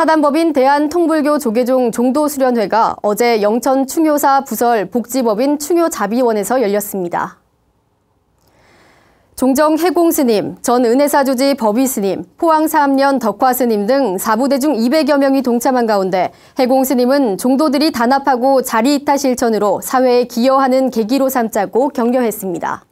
사단법인 대한통불교 조계종 종도수련회가 어제 영천 충효사 부설 복지법인 충효자비원에서 열렸습니다. 종정 해공스님, 전 은혜사주지 법의스님, 포항사학년 덕화스님 등 사부대중 200여 명이 동참한 가운데 해공스님은 종도들이 단합하고 자리이타 실천으로 사회에 기여하는 계기로 삼자고 격려했습니다.